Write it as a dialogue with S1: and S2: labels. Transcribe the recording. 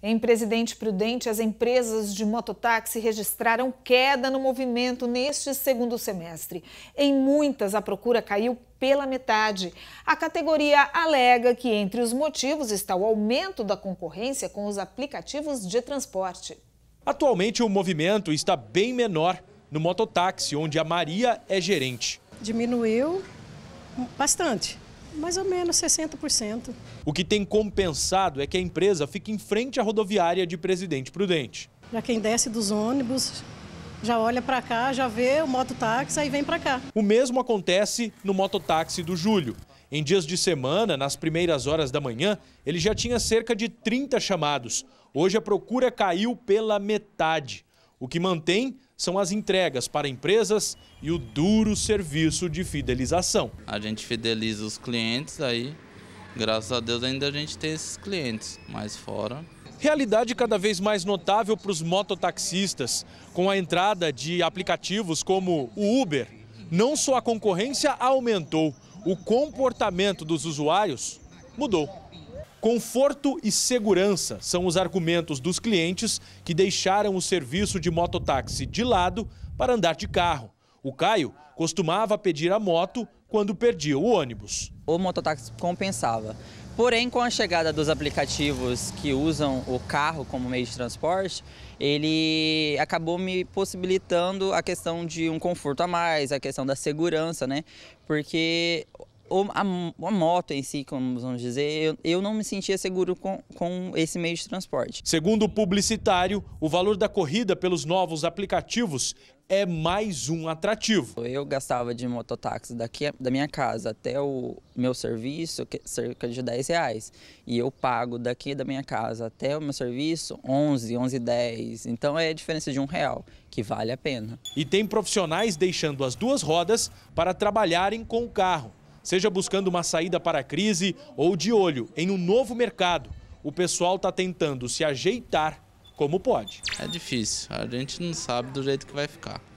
S1: Em Presidente Prudente, as empresas de mototáxi registraram queda no movimento neste segundo semestre. Em muitas, a procura caiu pela metade. A categoria alega que entre os motivos está o aumento da concorrência com os aplicativos de transporte.
S2: Atualmente, o movimento está bem menor no mototáxi, onde a Maria é gerente.
S1: Diminuiu bastante mais ou menos 60%.
S2: O que tem compensado é que a empresa fica em frente à rodoviária de Presidente Prudente.
S1: Já quem desce dos ônibus já olha para cá, já vê o mototáxi, aí vem para cá.
S2: O mesmo acontece no mototáxi do Júlio. Em dias de semana, nas primeiras horas da manhã, ele já tinha cerca de 30 chamados. Hoje a procura caiu pela metade. O que mantém são as entregas para empresas e o duro serviço de fidelização. A gente fideliza os clientes aí, graças a Deus ainda a gente tem esses clientes, mas fora Realidade cada vez mais notável para os mototaxistas, com a entrada de aplicativos como o Uber. Não só a concorrência aumentou, o comportamento dos usuários mudou. Conforto e segurança são os argumentos dos clientes que deixaram o serviço de mototáxi de lado para andar
S3: de carro. O Caio costumava pedir a moto quando perdia o ônibus. O mototáxi compensava. Porém, com a chegada dos aplicativos que usam o carro como meio de transporte, ele acabou me possibilitando a questão de um conforto a mais, a questão da segurança, né? Porque a, a, moto em si, como vamos dizer, eu, eu não me sentia seguro com, com esse meio de transporte. Segundo o publicitário, o valor da corrida pelos novos aplicativos é mais um atrativo. Eu gastava de mototáxi daqui da minha casa até o meu serviço cerca de 10 reais. E eu pago daqui da minha casa até o meu serviço 11, 11, 10. Então é a diferença de um real, que vale a pena. E tem profissionais deixando as duas rodas para trabalharem com o carro. Seja buscando uma
S2: saída para a crise ou de olho em um novo mercado, o pessoal está tentando se ajeitar como pode. É difícil, a gente não sabe do jeito que vai ficar.